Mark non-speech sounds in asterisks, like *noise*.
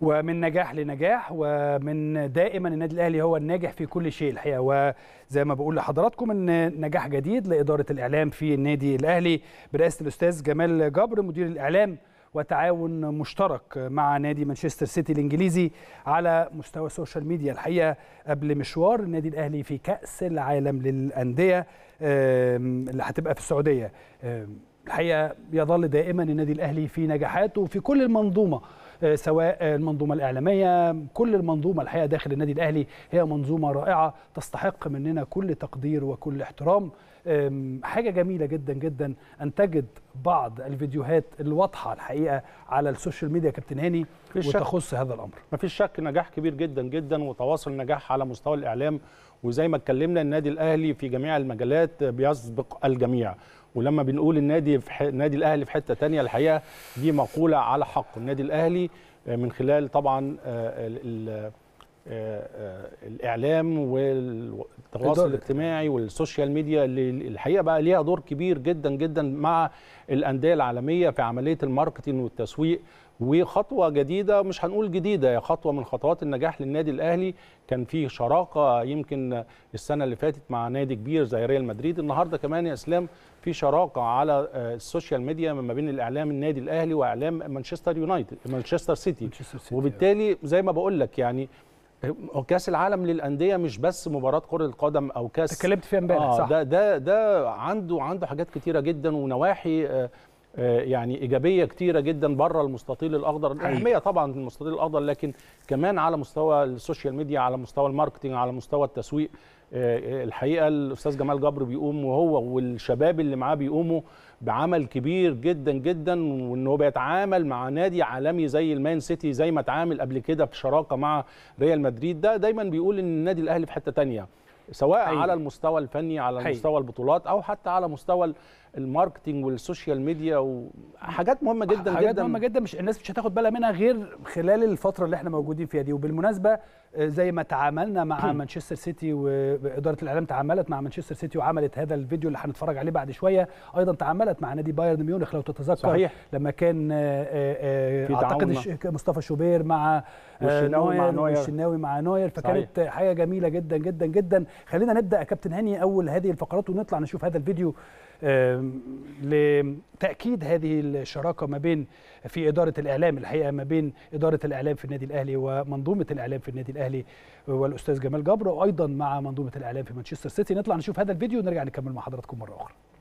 ومن نجاح لنجاح ومن دائما النادي الاهلي هو الناجح في كل شيء الحقيقه وزي ما بقول لحضراتكم ان نجاح جديد لاداره الاعلام في النادي الاهلي برئاسه الاستاذ جمال جبر مدير الاعلام وتعاون مشترك مع نادي مانشستر سيتي الانجليزي على مستوى السوشيال ميديا الحقيقه قبل مشوار النادي الاهلي في كاس العالم للانديه اللي هتبقى في السعوديه الحقيقه يظل دائما النادي الاهلي في نجاحاته وفي كل المنظومه آه، سواء المنظومه الاعلاميه كل المنظومه الحقيقه داخل النادي الاهلي هي منظومه رائعه تستحق مننا كل تقدير وكل احترام حاجه جميله جدا جدا ان تجد بعض الفيديوهات الواضحه الحقيقه على السوشيال ميديا كابتن هاني وتخص هذا الامر مفيش شك نجاح كبير جدا جدا وتواصل نجاح على مستوى الاعلام وزي ما اتكلمنا النادي الاهلي في جميع المجالات بيسبق الجميع ولما بنقول النادي في ح... النادي الاهلي في حته تانية الحقيقه دي مقوله على حق النادي الاهلي آه، من خلال طبعا آه، ال... آه، الاعلام والتواصل الاجتماعي والسوشيال ميديا اللي الحقيقه بقى ليها دور كبير جدا جدا مع الانديه العالميه في عمليه الماركتنج والتسويق وخطوه جديده مش هنقول جديده هي خطوه من خطوات النجاح للنادي الاهلي كان فيه شراكه يمكن السنه اللي فاتت مع نادي كبير زي ريال مدريد النهارده كمان يا اسلام في شراكه على آه، السوشيال ميديا ما بين الاعلام النادي الاهلي واعلام مانشستر يونايتد مانشستر سيتي, مانشستر سيتي وبالتالي زي ما بقول لك يعني آه، كاس العالم للانديه مش بس مباراه كره القدم او كاس اتكلمت فيها امبارح آه صح ده ده ده عنده عنده حاجات كتيره جدا ونواحي آه آه، يعني ايجابيه كتيره جدا بره المستطيل الاخضر الاهميه أيوة. طبعا المستطيل الاخضر لكن كمان على مستوى السوشيال ميديا على مستوى الماركتنج على مستوى التسويق آه، آه، الحقيقه الاستاذ جمال جبر بيقوم وهو والشباب اللي معاه بيقوموا بعمل كبير جدا جدا وان هو بيتعامل مع نادي عالمي زي المان سيتي زي ما اتعامل قبل كده بشراكه مع ريال مدريد ده دايما بيقول ان النادي الاهلي في حته ثانيه سواء حقيقي. على المستوى الفني على حقيقي. مستوى البطولات او حتى على مستوى الماركتينج والسوشيال ميديا وحاجات مهمه جدا حاجات جدا مهمه جدا مش الناس مش هتاخد بالها منها غير خلال الفتره اللي احنا موجودين فيها دي وبالمناسبه آه، زي ما تعاملنا مع *clears throat* مانشستر سيتي واداره الاعلام تعاملت مع مانشستر سيتي وعملت هذا الفيديو اللي هنتفرج عليه بعد شويه ايضا تعاملت مع نادي بايرن ميونخ لو تتذكر صحيح. لما كان آه، آه، اعتقد مصطفى شوبير مع نوير الشناوي مع نوير فكانت صحيح. حاجه جميله جدا جدا جدا خلينا نبدا يا كابتن هاني اول هذه الفقرات ونطلع نشوف هذا الفيديو لتاكيد هذه الشراكه ما بين في اداره الاعلام الحقيقه ما بين اداره الاعلام في النادي الاهلي ومنظومه الاعلام في النادي الاهلي والاستاذ جمال جبر وايضا مع منظومه الاعلام في مانشستر سيتي نطلع نشوف هذا الفيديو ونرجع نكمل مع حضراتكم مره اخرى